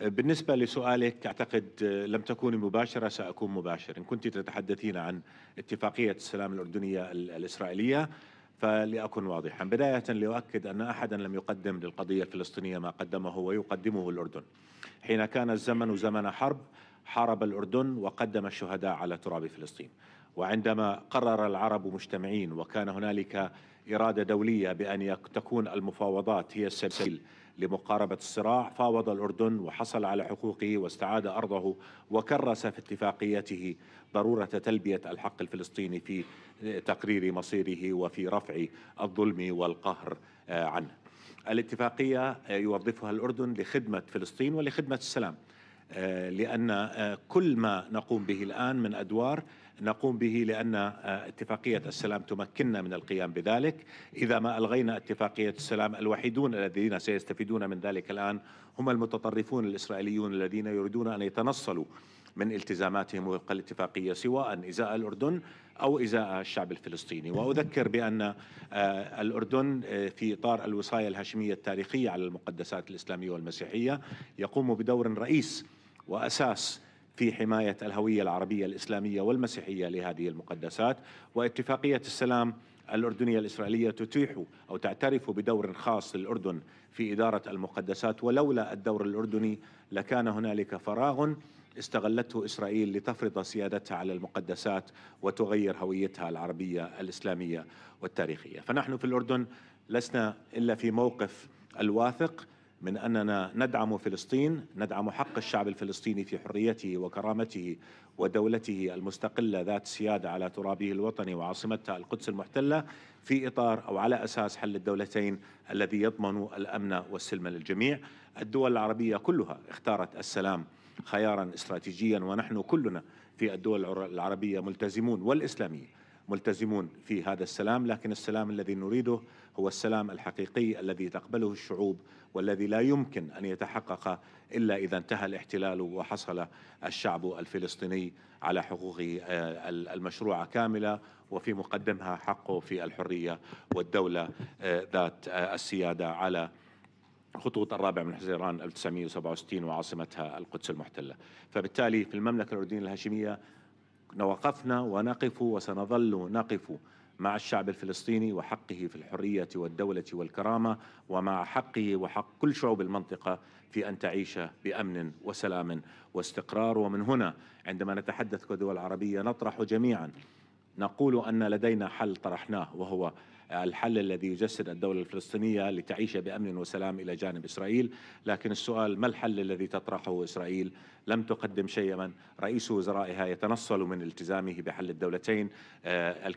بالنسبة لسؤالك أعتقد آه، لم تكوني مباشرة سأكون مباشر إن كنت تتحدثين عن اتفاقية السلام الأردنية الإسرائيلية فلأكن واضحا بداية لأؤكد أن أحدا لم يقدم للقضية الفلسطينية ما قدمه ويقدمه الأردن حين كان الزمن زمن حرب حارب الأردن وقدم الشهداء على تراب فلسطين وعندما قرر العرب مجتمعين وكان هنالك إرادة دولية بأن تكون المفاوضات هي السبيل لمقاربة الصراع فاوض الأردن وحصل على حقوقه واستعاد أرضه وكرس في اتفاقيته ضرورة تلبية الحق الفلسطيني في تقرير مصيره وفي رفع الظلم والقهر آه، عنه الاتفاقية يوظفها الأردن لخدمة فلسطين ولخدمة السلام آه، لأن آه، كل ما نقوم به الآن من أدوار نقوم به لأن آه، اتفاقية السلام تمكننا من القيام بذلك إذا ما ألغينا اتفاقية السلام الوحيدون الذين سيستفيدون من ذلك الآن هم المتطرفون الإسرائيليون الذين يريدون أن يتنصلوا من التزاماتهم وفق الاتفاقية سواء إزاء الأردن أو إزاء الشعب الفلسطيني وأذكر بأن الأردن في إطار الوصاية الهاشمية التاريخية على المقدسات الإسلامية والمسيحية يقوم بدور رئيس وأساس في حماية الهوية العربية الإسلامية والمسيحية لهذه المقدسات واتفاقية السلام الأردنية الإسرائيلية تتيح أو تعترف بدور خاص للأردن في إدارة المقدسات ولولا الدور الأردني لكان هنالك فراغ استغلته إسرائيل لتفرض سيادتها على المقدسات وتغير هويتها العربية الإسلامية والتاريخية فنحن في الأردن لسنا إلا في موقف الواثق من أننا ندعم فلسطين ندعم حق الشعب الفلسطيني في حريته وكرامته ودولته المستقلة ذات سيادة على ترابه الوطني وعاصمتها القدس المحتلة في إطار أو على أساس حل الدولتين الذي يضمن الأمن والسلم للجميع الدول العربية كلها اختارت السلام خيارا استراتيجيا ونحن كلنا في الدول العربية ملتزمون والإسلامية ملتزمون في هذا السلام لكن السلام الذي نريده هو السلام الحقيقي الذي تقبله الشعوب والذي لا يمكن أن يتحقق إلا إذا انتهى الاحتلال وحصل الشعب الفلسطيني على حقوقه آه، المشروعة كاملة وفي مقدمها حقه في الحرية والدولة آه، ذات آه، السيادة على خطوط الرابع من حزيران 1967 وعاصمتها القدس المحتلة فبالتالي في المملكة الأردنية الهاشمية وقفنا ونقف وسنظل نقف مع الشعب الفلسطيني وحقه في الحرية والدولة والكرامة ومع حقه وحق كل شعوب المنطقة في أن تعيش بأمن وسلام واستقرار ومن هنا عندما نتحدث كدول عربية نطرح جميعا نقول أن لدينا حل طرحناه وهو الحل الذي يجسد الدولة الفلسطينية لتعيش بأمن وسلام إلى جانب إسرائيل لكن السؤال ما الحل الذي تطرحه إسرائيل لم تقدم شيئا رئيس وزرائها يتنصل من التزامه بحل الدولتين آه،